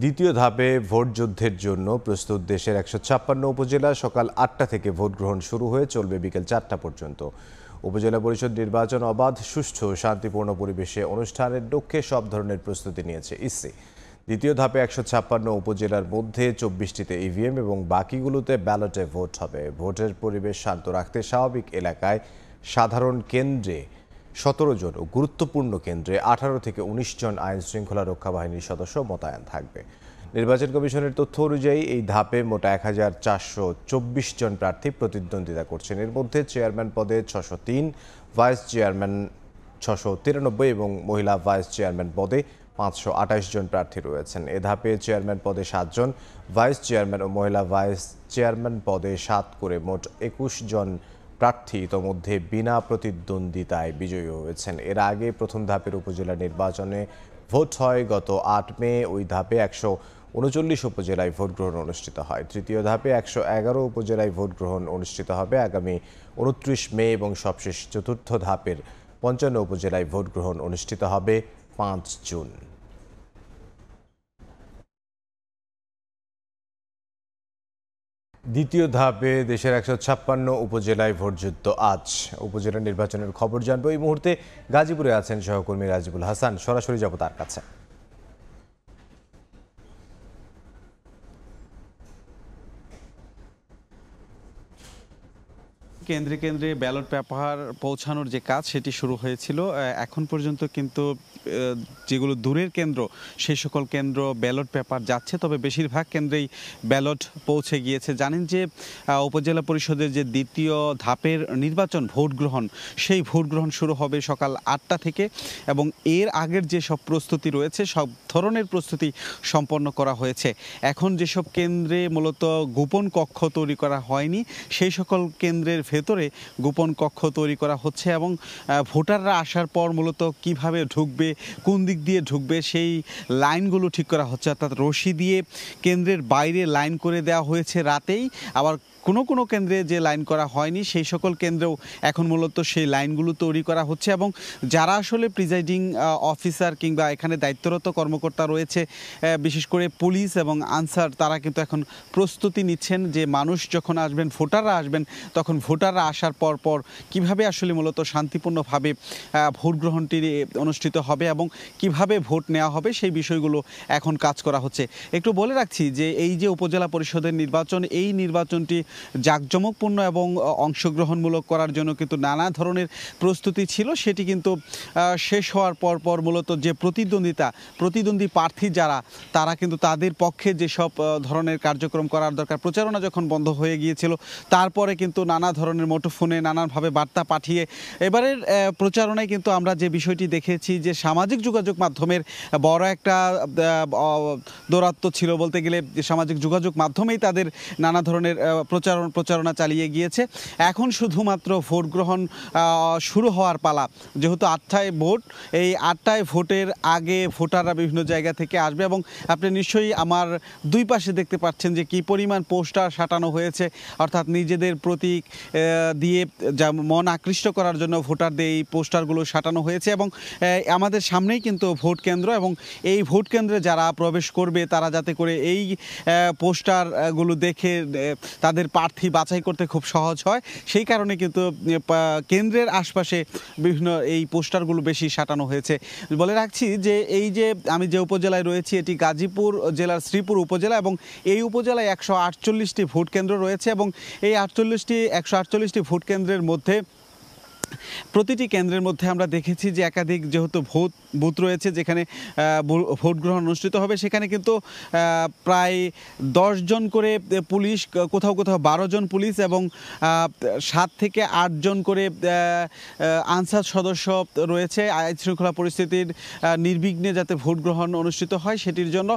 দ্বিতীয় ধাপে ভোট যুদ্ধের জন্য প্রস্তুত দেশের একশো ছাপ্পান্ন উপজেলা সকাল আটটা থেকে ভোট গ্রহণ শুরু হয়ে চলবে বিকেল চারটা পর্যন্ত উপজেলা পরিষদ নির্বাচন অবাধ সুষ্ঠু শান্তিপূর্ণ পরিবেশে অনুষ্ঠানের লক্ষ্যে সব ধরনের প্রস্তুতি নিয়েছে ইসি দ্বিতীয় ধাপে একশো ছাপ্পান্ন উপজেলার মধ্যে চব্বিশটিতে ইভিএম এবং বাকিগুলোতে ব্যালটে ভোট হবে ভোটের পরিবেশ শান্ত রাখতে স্বাভাবিক এলাকায় সাধারণ কেন্দ্রে সতেরো জন ও গুরুত্বপূর্ণ কেন্দ্রে আঠারো থেকে উনিশ জন আইন শৃঙ্খলা রক্ষা বাহিনীর সদস্য মোতায়েন থাকবে নির্বাচন কমিশনের তথ্য অনুযায়ী এই ধাপে মোট এক হাজার চারশো চব্বিশ জন প্রার্থী প্রতিদ্বন্দ্বিতা করছেন এর মধ্যে চেয়ারম্যান পদে ছশো তিন ভাইস চেয়ারম্যান ছশো তিরানব্বই এবং মহিলা ভাইস চেয়ারম্যান পদে পাঁচশো আঠাশ জন প্রার্থী রয়েছেন এ ধাপে চেয়ারম্যান পদে সাতজন ভাইস চেয়ারম্যান ও মহিলা ভাইস চেয়ারম্যান পদে সাত করে মোট একুশ জন প্রার্থী ইতোমধ্যে বিনা প্রতিদ্বন্দ্বিতায় বিজয়ী হয়েছেন এর আগে প্রথম ধাপের উপজেলা নির্বাচনে ভোট হয় গত আট মে ওই ধাপে একশো উনচল্লিশ উপজেলায় ভোট গ্রহণ অনুষ্ঠিত হয় তৃতীয় ধাপে একশো এগারো উপজেলায় ভোট গ্রহণ অনুষ্ঠিত হবে আগামী উনত্রিশ মে এবং সবশেষ চতুর্থ ধাপের পঞ্চান্ন উপজেলায় ভোট গ্রহণ অনুষ্ঠিত হবে পাঁচ জুন দ্বিতীয় ধাপে দেশের একশো ছাপ্পান্ন উপজেলায় ভোটযুদ্ধ আজ উপজেলা নির্বাচনের খবর জানবো এই মুহূর্তে গাজীপুরে আছেন সহকর্মী রাজিবুল হাসান সরাসরি যাবো তার কাছে কেন্দ্রে কেন্দ্রে ব্যালট পেপার পৌঁছানোর যে কাজ সেটি শুরু হয়েছিল এখন পর্যন্ত কিন্তু যেগুলো দূরের কেন্দ্র সেই সকল কেন্দ্র ব্যালট পেপার যাচ্ছে তবে বেশিরভাগ কেন্দ্রেই ব্যালট পৌঁছে গিয়েছে জানেন যে উপজেলা পরিষদের যে দ্বিতীয় ধাপের নির্বাচন ভোট গ্রহণ সেই ভোট গ্রহণ শুরু হবে সকাল আটটা থেকে এবং এর আগের যে সব প্রস্তুতি রয়েছে সব ধরনের প্রস্তুতি সম্পন্ন করা হয়েছে এখন যেসব কেন্দ্রে মূলত গোপন কক্ষ তৈরি করা হয়নি সেই সকল কেন্দ্রের ভেতরে গোপন কক্ষ তৈরি করা হচ্ছে এবং ভোটাররা আসার পর মূলত কিভাবে ঢুকবে কোন দিক দিয়ে ঢুকবে সেই লাইনগুলো ঠিক করা হচ্ছে অর্থাৎ রশি দিয়ে কেন্দ্রের বাইরে লাইন করে দেওয়া হয়েছে রাতেই আবার কোনো কোনো কেন্দ্রে যে লাইন করা হয়নি সেই সকল কেন্দ্রেও এখন মূলত সেই লাইনগুলো তৈরি করা হচ্ছে এবং যারা আসলে প্রিজাইডিং অফিসার কিংবা এখানে দায়িত্বরত কর্মকর্তা রয়েছে বিশেষ করে পুলিশ এবং আনসার তারা কিন্তু এখন প্রস্তুতি নিচ্ছেন যে মানুষ যখন আসবেন ভোটাররা আসবেন তখন ভোটাররা আসার পর পর কীভাবে আসলে মূলত শান্তিপূর্ণভাবে ভোট গ্রহণটি অনুষ্ঠিত হবে এবং কিভাবে ভোট নেওয়া হবে সেই বিষয়গুলো এখন কাজ করা হচ্ছে একটু বলে রাখছি যে এই যে উপজেলা পরিষদের নির্বাচন এই নির্বাচনটি জাঁকজমকপূর্ণ এবং অংশগ্রহণমূলক করার জন্য কিন্তু নানা ধরনের প্রস্তুতি ছিল সেটি কিন্তু শেষ হওয়ার পর পর মূলত যে প্রতিদ্বন্দ্বিতা প্রতিদ্বন্দ্বী প্রার্থী যারা তারা কিন্তু তাদের পক্ষে যেসব ধরনের কার্যক্রম করার দরকার প্রচারণা যখন বন্ধ হয়ে গিয়েছিল তারপরে কিন্তু নানা ধরনের মোটোফোনে নানানভাবে বার্তা পাঠিয়ে এবারের প্রচারণায় কিন্তু আমরা যে বিষয়টি দেখেছি যে সামাজিক যোগাযোগ মাধ্যমের বড় একটা দৌরাত্ম ছিল বলতে গেলে সামাজিক যোগাযোগ মাধ্যমেই তাদের নানা ধরনের প্রচারণ প্রচারণা চালিয়ে গিয়েছে এখন শুধুমাত্র ভোট গ্রহণ শুরু হওয়ার পালা যেহেতু আটটায় ভোট এই আটটায় ভোটের আগে ভোটাররা বিভিন্ন জায়গা থেকে আসবে এবং আপনি নিশ্চয়ই আমার দুই পাশে দেখতে পাচ্ছেন যে কি পরিমাণ পোস্টার সাটানো হয়েছে অর্থাৎ নিজেদের প্রতীক দিয়ে যা মন আকৃষ্ট করার জন্য ভোটারদের এই পোস্টারগুলো সাটানো হয়েছে এবং আমাদের সামনেই কিন্তু ভোট কেন্দ্র এবং এই ভোট কেন্দ্রে যারা প্রবেশ করবে তারা যাতে করে এই পোস্টারগুলো দেখে তাদের প্রার্থী বাছাই করতে খুব সহজ হয় সেই কারণে কিন্তু কেন্দ্রের আশপাশে বিভিন্ন এই পোস্টারগুলো বেশি সাঁটানো হয়েছে বলে রাখছি যে এই যে আমি যে উপজেলায় রয়েছি এটি গাজীপুর জেলার শ্রীপুর উপজেলা এবং এই উপজেলায় একশো আটচল্লিশটি ভোট কেন্দ্র রয়েছে এবং এই আটচল্লিশটি একশো আটচল্লিশটি ভোট কেন্দ্রের মধ্যে প্রতিটি কেন্দ্রের মধ্যে আমরা দেখেছি যে একাধিক যেহেতু ভোট বুথ রয়েছে যেখানে ভোট গ্রহণ অনুষ্ঠিত হবে সেখানে কিন্তু প্রায় জন করে পুলিশ কোথাও কোথাও বারো জন পুলিশ এবং সাত থেকে আটজন করে আনসার সদস্য রয়েছে আইন শৃঙ্খলা পরিস্থিতির নির্বিঘ্নে যাতে ভোট গ্রহণ অনুষ্ঠিত হয় সেটির জন্য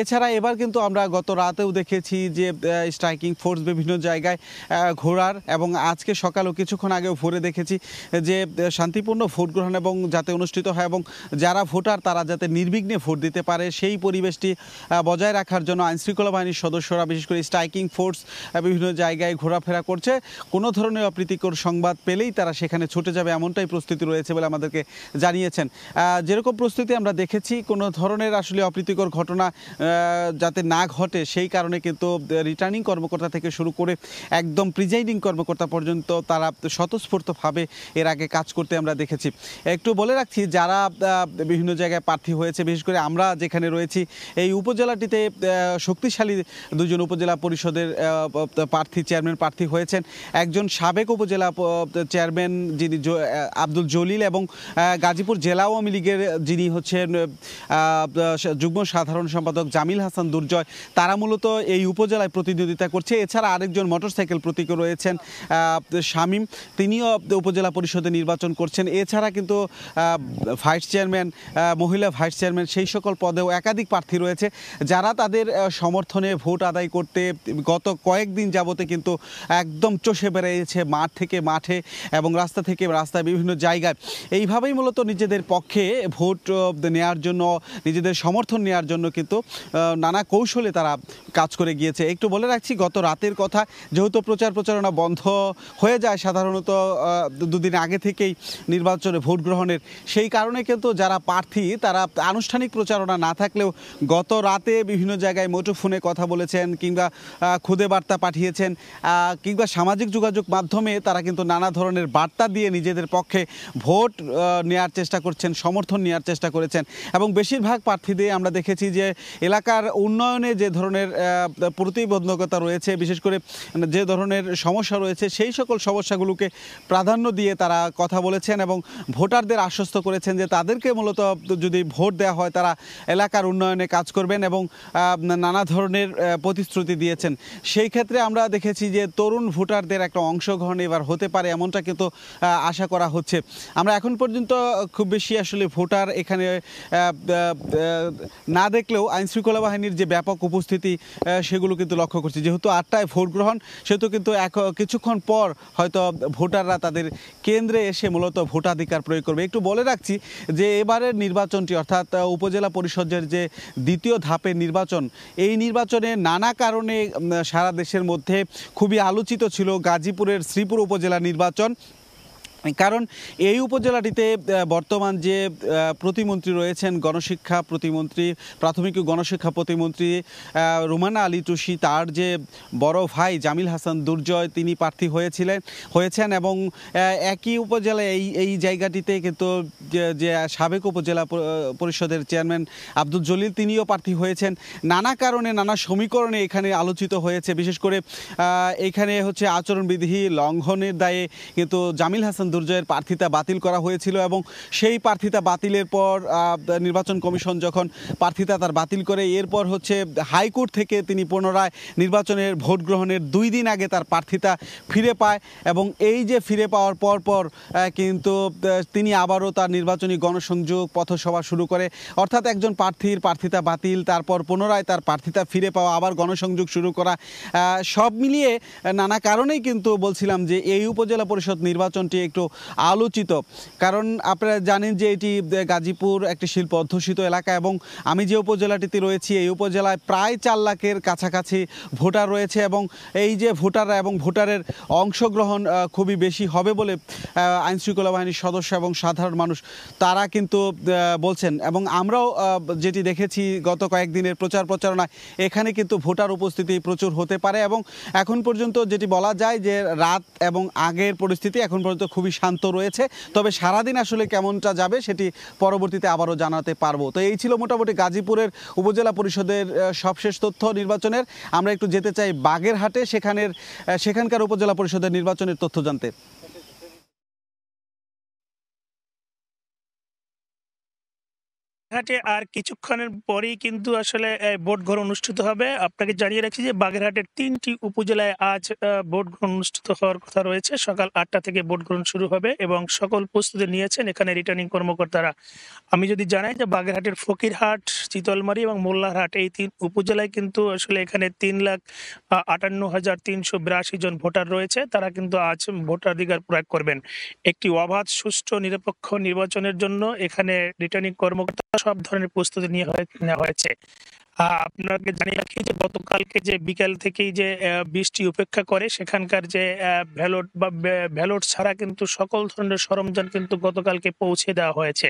এছাড়া এবার কিন্তু আমরা গত রাতেও দেখেছি যে স্ট্রাইকিং ফোর্স বিভিন্ন জায়গায় ঘোরার এবং আজকে সকালও কিছুক্ষণ আগেও ভোরে দেখেছি চাইছি যে শান্তিপূর্ণ ভোট গ্রহণ এবং যাতে অনুষ্ঠিত হয় এবং যারা ভোটার তারা যাতে নির্বিঘ্নে ভোট দিতে পারে সেই পরিবেশটি বজায় রাখার জন্য আইনশৃঙ্খলা বাহিনীর সদস্যরা বিশেষ করে স্ট্রাইকিং ফোর্স বিভিন্ন জায়গায় ঘোরাফেরা করছে কোনো ধরনের অপ্রীতিকর সংবাদ পেলেই তারা সেখানে ছুটে যাবে এমনটাই প্রস্তুতি রয়েছে বলে আমাদেরকে জানিয়েছেন যেরকম প্রস্তুতি আমরা দেখেছি কোনো ধরনের আসলে অপ্রীতিকর ঘটনা যাতে না ঘটে সেই কারণে কিন্তু রিটার্নিং কর্মকর্তা থেকে শুরু করে একদম প্রিজাইডিং কর্মকর্তা পর্যন্ত তারা স্বতঃস্ফূর্তভাবে এর আগে কাজ করতে আমরা দেখেছি একটু বলে রাখছি যারা বিভিন্ন জায়গায় প্রার্থী হয়েছে বিশেষ করে আমরা যেখানে রয়েছি এই উপজেলাটিতে শক্তিশালী দুজন উপজেলা পরিষদের প্রার্থী চেয়ারম্যান প্রার্থী হয়েছেন একজন সাবেক উপজেলা চেয়ারম্যান যিনি আব্দুল জলিল এবং গাজীপুর জেলা আওয়ামী লীগের যিনি হচ্ছেন যুগ্ম সাধারণ সম্পাদক জামিল হাসান দুর্জয় তারা মূলত এই উপজেলায় প্রতিদ্বন্দ্বিতা করছে এছাড়া আরেকজন মোটরসাইকেল প্রতীক রয়েছেন শামীম তিনিও উপজেলা পরিষদে নির্বাচন করছেন এছাড়া কিন্তু ভাইস চেয়ারম্যান মহিলা ভাইস চেয়ারম্যান সেই সকল পদেও একাধিক প্রার্থী রয়েছে যারা তাদের সমর্থনে ভোট আদায় করতে গত কয়েকদিন যাবতে কিন্তু একদম চষে বেড়েছে মাঠ থেকে মাঠে এবং রাস্তা থেকে রাস্তায় বিভিন্ন জায়গায় এইভাবেই মূলত নিজেদের পক্ষে ভোট নেওয়ার জন্য নিজেদের সমর্থন নেওয়ার জন্য কিন্তু নানা কৌশলে তারা কাজ করে গিয়েছে একটু বলে রাখছি গত রাতের কথা যেহেতু প্রচার প্রচারণা বন্ধ হয়ে যায় সাধারণত দুদিন আগে থেকেই নির্বাচনে ভোট গ্রহণের সেই কারণে কিন্তু যারা প্রার্থী তারা আনুষ্ঠানিক প্রচারণা না থাকলেও গত রাতে বিভিন্ন জায়গায় মুঠোফোনে কথা বলেছেন কিংবা খুদে বার্তা পাঠিয়েছেন কিংবা সামাজিক যোগাযোগ মাধ্যমে তারা কিন্তু নানা ধরনের বার্তা দিয়ে নিজেদের পক্ষে ভোট নেয়ার চেষ্টা করছেন সমর্থন নেওয়ার চেষ্টা করেছেন এবং বেশিরভাগ প্রার্থীদের আমরা দেখেছি যে এলাকার উন্নয়নে যে ধরনের প্রতিবন্ধকতা রয়েছে বিশেষ করে যে ধরনের সমস্যা রয়েছে সেই সকল সমস্যাগুলোকে প্রাধান্য প্রাধান্য দিয়ে তারা কথা বলেছেন এবং ভোটারদের আশ্বস্ত করেছেন যে তাদেরকে মূলত যদি ভোট দেওয়া হয় তারা এলাকার উন্নয়নে কাজ করবেন এবং নানা ধরনের প্রতিশ্রুতি দিয়েছেন সেই ক্ষেত্রে আমরা দেখেছি যে তরুণ ভোটারদের একটা অংশগ্রহণ এবার হতে পারে এমনটা কিন্তু আশা করা হচ্ছে আমরা এখন পর্যন্ত খুব বেশি আসলে ভোটার এখানে না দেখলেও আইনশৃঙ্খলা বাহিনীর যে ব্যাপক উপস্থিতি সেগুলো কিন্তু লক্ষ্য করছি যেহেতু আটটায় ভোট গ্রহণ সেহেতু কিন্তু এক কিছুক্ষণ পর হয়তো ভোটাররা তাদের কেন্দ্রে এসে মূলত ভোটাধিকার প্রয়োগ করবে একটু বলে রাখছি যে এবারের নির্বাচনটি অর্থাৎ উপজেলা পরিষদের যে দ্বিতীয় ধাপের নির্বাচন এই নির্বাচনে নানা কারণে সারা দেশের মধ্যে খুবই আলোচিত ছিল গাজীপুরের শ্রীপুর উপজেলা নির্বাচন কারণ এই উপজেলাটিতে বর্তমান যে প্রতিমন্ত্রী রয়েছেন গণশিক্ষা প্রতিমন্ত্রী প্রাথমিক গণশিক্ষা প্রতিমন্ত্রী রুমানা আলী টুসি তার যে বড় ভাই জামিল হাসান দুর্জয় তিনি প্রার্থী হয়েছিলেন হয়েছেন এবং একই উপজেলায় এই এই জায়গাটিতে কিন্তু যে সাবেক উপজেলা পরিষদের চেয়ারম্যান আব্দুল জলিল তিনিও প্রার্থী হয়েছেন নানা কারণে নানা সমীকরণে এখানে আলোচিত হয়েছে বিশেষ করে এখানে হচ্ছে আচরণবিধি লঙ্ঘনের দায়ে কিন্তু জামিল হাসান সৌন্দর্যের প্রার্থিতা বাতিল করা হয়েছিল এবং সেই প্রার্থিতা বাতিলের পর নির্বাচন কমিশন যখন প্রার্থিতা তার বাতিল করে এরপর হচ্ছে হাইকোর্ট থেকে তিনি পুনরায় নির্বাচনের ভোট গ্রহণের দুই দিন আগে তার প্রার্থিতা ফিরে পায় এবং এই যে ফিরে পাওয়ার পর পর কিন্তু তিনি আবারও তার নির্বাচনী গণসংযোগ পথসভা শুরু করে অর্থাৎ একজন প্রার্থীর প্রার্থিতা বাতিল তারপর পুনরায় তার প্রার্থিতা ফিরে পাওয়া আবার গণসংযোগ শুরু করা সব মিলিয়ে নানা কারণেই কিন্তু বলছিলাম যে এই উপজেলা পরিষদ নির্বাচনটি একটু আলোচিত কারণ আপনারা জানেন যে এটি গাজীপুর একটি শিল্প অধ্যুষিত এলাকা এবং আমি যে উপজেলাটিতে রয়েছি এই উপজেলায় প্রায় চার লাখের কাছাকাছি ভোটার রয়েছে এবং এই যে ভোটাররা এবং ভোটারের অংশগ্রহণ খুবই বেশি হবে বলে আইনশৃঙ্খলা বাহিনীর সদস্য এবং সাধারণ মানুষ তারা কিন্তু বলছেন এবং আমরাও যেটি দেখেছি গত কয়েকদিনের প্রচার প্রচারণায় এখানে কিন্তু ভোটার উপস্থিতি প্রচুর হতে পারে এবং এখন পর্যন্ত যেটি বলা যায় যে রাত এবং আগের পরিস্থিতি এখন পর্যন্ত খুবই শান্ত রয়েছে তবে সারাদিন আসলে কেমনটা যাবে সেটি পরবর্তীতে আবারও জানাতে পারবো তো এই ছিল মোটামুটি গাজীপুরের উপজেলা পরিষদের সবশেষ তথ্য নির্বাচনের আমরা একটু যেতে চাই বাগেরহাটে সেখানের সেখানকার উপজেলা পরিষদের নির্বাচনের তথ্য জানতে বাগেরহাটে আর কিছুক্ষণের পরেই কিন্তু আসলে ভোট গ্রহণ অনুষ্ঠিত হবে আপনাকে জানিয়ে রাখছি যে বাগেরহাটের তিনটি উপজেলায় আজ ভোট গ্রহণ অনুষ্ঠিত হওয়ার কথা রয়েছে সকাল আটটা থেকে ভোট গ্রহণ শুরু হবে এবং সকল প্রস্তুতি নিয়েছেন এখানে রিটার্নিং কর্মকর্তারা আমি যদি জানাই যে বাগেরহাটের ফকিরহাট চিতলমারি এবং মোল্লারহাট এই তিন উপজেলায় কিন্তু আসলে এখানে তিন লাখ আটান্ন হাজার তিনশো বিরাশি জন ভোটার রয়েছে তারা কিন্তু আজ ভোটাধিকার প্রয়োগ করবেন একটি অবাধ সুষ্ঠু নিরপেক্ষ নির্বাচনের জন্য এখানে রিটার্নিং কর্মকর্তা সব ধরনের প্রস্তুতি নেওয়া হয়েছে আপনাকে জানিয়ে রাখি যে গতকালকে যে বিকেল থেকেই যে বৃষ্টি উপেক্ষা করে সেখানকার যে ভ্যালট বা ভ্যালট ছাড়া কিন্তু সকল ধরনের সরঞ্জাম কিন্তু গতকালকে পৌঁছে দেওয়া হয়েছে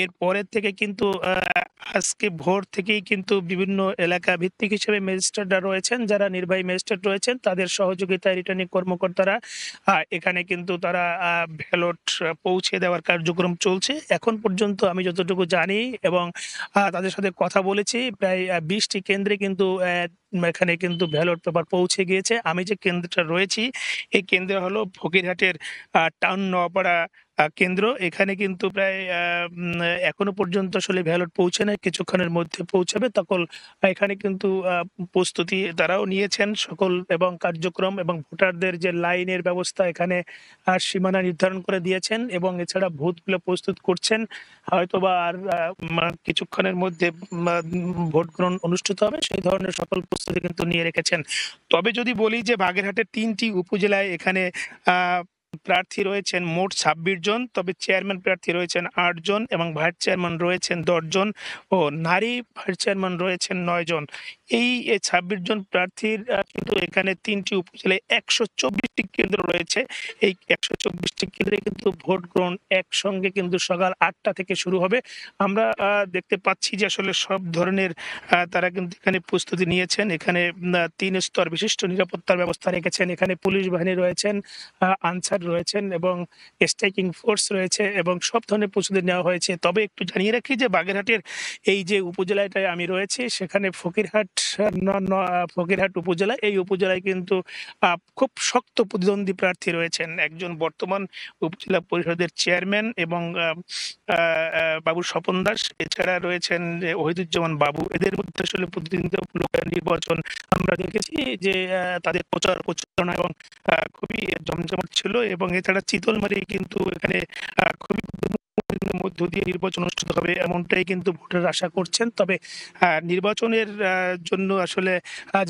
এর পরের থেকে কিন্তু আজকে ভোর থেকেই কিন্তু বিভিন্ন এলাকা ভিত্তিক হিসেবে ম্যাজিস্ট্রেটরা রয়েছেন যারা নির্বাহী ম্যাজিস্ট্রেট রয়েছেন তাদের সহযোগিতায় রিটার্নিং কর্মকর্তারা এখানে কিন্তু তারা ভ্যালট পৌঁছে দেওয়ার কার্যক্রম চলছে এখন পর্যন্ত আমি যতটুকু জানি এবং তাদের সাথে কথা বলেছি প্রায় বিশটি কেন্দ্রে কিন্তু এখানে কিন্তু ব্যালট পেপার পৌঁছে গিয়েছে আমি যে কেন্দ্রটা রয়েছি এই কেন্দ্র হলো ফকিরহাটের টাউন নপাড়া কেন্দ্র এখানে কিন্তু প্রায় এখনো পর্যন্ত আসলে ভ্যালট পৌঁছে না কিছুক্ষণের মধ্যে পৌঁছাবে তখন এখানে কিন্তু প্রস্তুতি তারাও নিয়েছেন সকল এবং কার্যক্রম এবং ভোটারদের যে লাইনের ব্যবস্থা এখানে সীমানা নির্ধারণ করে দিয়েছেন এবং এছাড়া ভোটগুলো প্রস্তুত করছেন হয়তোবা আর কিছুক্ষণের মধ্যে ভোট গ্রহণ অনুষ্ঠিত হবে সেই ধরনের সকল প্রস্তুতি কিন্তু নিয়ে রেখেছেন তবে যদি বলি যে বাগেরহাটের তিনটি উপজেলায় এখানে প্রার্থী রয়েছেন মোট ছাব্বিশ জন তবে চেয়ারম্যান প্রার্থী রয়েছেন আটজন এবং ভাইস চেয়ারম্যান রয়েছেন দশজন ও নারী ভাইস চেয়ারম্যান রয়েছেন নয় জন এই ছাব্বিশ জন প্রার্থীর কিন্তু এখানে তিনটি উপজেলায় একশো চব্বিশটি কেন্দ্র রয়েছে এই একশো চব্বিশটি কেন্দ্রে কিন্তু ভোট গ্রহণ একসঙ্গে কিন্তু সকাল আটটা থেকে শুরু হবে আমরা দেখতে পাচ্ছি যে আসলে সব ধরনের তারা কিন্তু এখানে প্রস্তুতি নিয়েছেন এখানে তিন স্তর বিশিষ্ট নিরাপত্তার ব্যবস্থা রেখেছেন এখানে পুলিশ বাহিনী রয়েছেন আনসার রয়েছেন এবং স্ট্রাইকিং ফোর্স রয়েছে এবং সব ধরনের প্রস্তুতি নেওয়া হয়েছে তবে একটু জানিয়ে রাখি যে বাগেরহাটের এই যে উপজেলাটায় আমি রয়েছি সেখানে ফকিরহাট ফকিরহাট উপজেলা এই উপজেলায় কিন্তু খুব শক্ত প্রতিদ্বন্দ্বী প্রার্থী রয়েছেন একজন বর্তমান উপজেলা পরিষদের চেয়ারম্যান এবং বাবু স্বপন দাস এছাড়া রয়েছেন ওহিদুজ্জামান বাবু এদের মধ্যে আসলে প্রতিদ্বন্দ্বিতামূলক নির্বাচন আমরা দেখেছি যে তাদের প্রচার প্রচারণা এবং খুবই জমজমাট ছিল এবং এছাড়া চিতলমারি কিন্তু এখানে খুবই নির্বাচনের মধ্য দিয়ে নির্বাচন অনুষ্ঠিত হবে এমনটাই কিন্তু ভোটার আশা করছেন তবে নির্বাচনের জন্য আসলে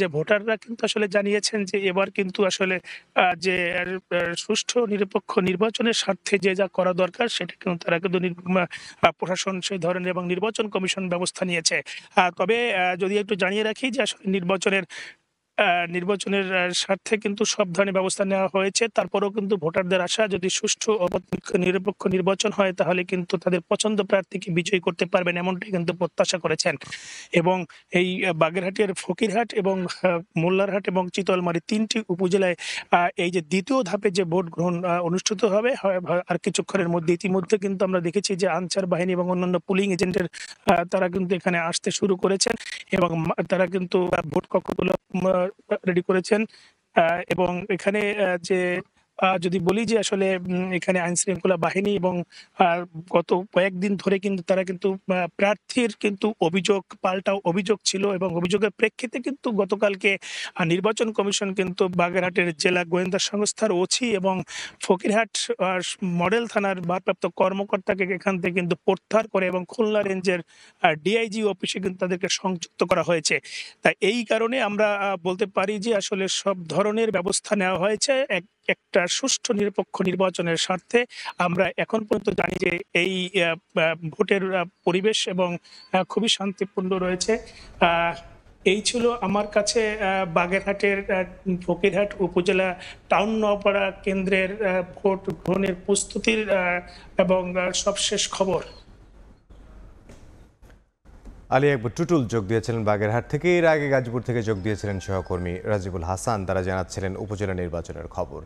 যে ভোটাররা কিন্তু আসলে জানিয়েছেন যে এবার কিন্তু আসলে যে সুষ্ঠু নিরপেক্ষ নির্বাচনের স্বার্থে যে যা করা দরকার সেটা কিন্তু তারা কিন্তু প্রশাসন সেই ধরনের এবং নির্বাচন কমিশন ব্যবস্থা নিয়েছে তবে যদি একটু জানিয়ে রাখি যে আসলে নির্বাচনের নির্বাচনের স্বার্থে কিন্তু সব ধরনের ব্যবস্থা নেওয়া হয়েছে তারপরেও কিন্তু ভোটারদের আশা যদি সুষ্ঠু ও নিরপেক্ষ নির্বাচন হয় তাহলে কিন্তু তাদের পছন্দ প্রার্থীকে বিজয়ী করতে পারবেন এমনটাই কিন্তু প্রত্যাশা করেছেন এবং এই বাগেরহাটের ফকিরহাট এবং মোল্লারহাট এবং চিতলমারি তিনটি উপজেলায় এই যে দ্বিতীয় ধাপে যে ভোট গ্রহণ অনুষ্ঠিত হবে আর কিছুক্ষণের মধ্যে ইতিমধ্যে কিন্তু আমরা দেখেছি যে আনসার বাহিনী এবং অন্যান্য পুলিং এজেন্টের তারা কিন্তু এখানে আসতে শুরু করেছেন এবং তারা কিন্তু ভোট কক্ষগুলো রেডি করেছেন এবং এখানে যে যদি বলি যে আসলে এখানে আইন শৃঙ্খলা বাহিনী এবং গত কয়েকদিন ধরে কিন্তু তারা কিন্তু প্রার্থীর কিন্তু অভিযোগ পাল্টাও অভিযোগ ছিল এবং অভিযোগের প্রেক্ষিতে কিন্তু গতকালকে নির্বাচন কমিশন কিন্তু বাগেরহাটের জেলা গোয়েন্দা সংস্থার ওছি এবং ফকিরহাট মডেল থানার ভারপ্রাপ্ত কর্মকর্তাকে এখান থেকে কিন্তু প্রত্যাহার করে এবং খুলনা রেঞ্জের ডিআইজি অফিসে কিন্তু তাদেরকে সংযুক্ত করা হয়েছে তাই এই কারণে আমরা বলতে পারি যে আসলে সব ধরনের ব্যবস্থা নেওয়া হয়েছে এক একটা সুষ্ঠু নিরপেক্ষ নির্বাচনের স্বার্থে আমরা এখন পর্যন্ত জানি যে এই ভোটের পরিবেশ এবং খুবই শান্তিপূর্ণ রয়েছে এই ছিল আমার কাছে বাগেরহাটের ফকিরহাট উপজেলা টাউন নপাড়া কেন্দ্রের ভোট গ্রহণের প্রস্তুতির এবং সবশেষ খবর আলী একবার টুটুল যোগ দিয়েছিলেন বাগেরহাট থেকে এর আগে গাজীপুর থেকে যোগ দিয়েছিলেন সহকর্মী রাজিবুল হাসান তারা জানাচ্ছিলেন উপজেলা নির্বাচনের খবর